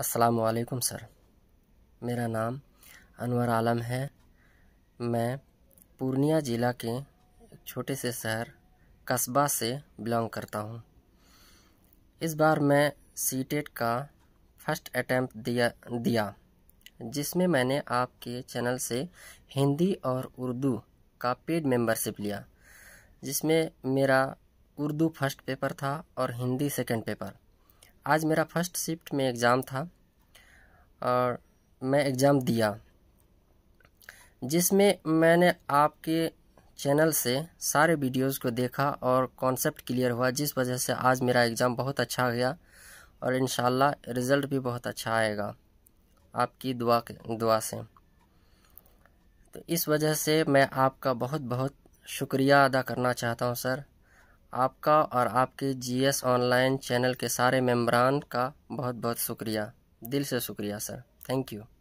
अस्सलाम सर मेरा नाम अनवर आलम है मैं पूर्णिया ज़िला के छोटे से शहर कस्बा से बिलोंग करता हूँ इस बार मैं सी टेट का फर्स्ट अटैम्प्ट दिया दिया जिसमें मैंने आपके चैनल से हिंदी और उर्दू का पेड मेंबरशिप लिया जिसमें मेरा उर्दू फर्स्ट पेपर था और हिंदी सेकंड पेपर आज मेरा फर्स्ट शिफ्ट में एग्ज़ाम था और मैं एग्ज़ाम दिया जिसमें मैंने आपके चैनल से सारे वीडियोस को देखा और कॉन्सेप्ट क्लियर हुआ जिस वजह से आज मेरा एग्ज़ाम बहुत अच्छा गया और इन रिज़ल्ट भी बहुत अच्छा आएगा आपकी दुआ दुआ से तो इस वजह से मैं आपका बहुत बहुत शुक्रिया अदा करना चाहता हूँ सर आपका और आपके जीएस ऑनलाइन चैनल के सारे मेम्बरान का बहुत बहुत शुक्रिया दिल से शुक्रिया सर थैंक यू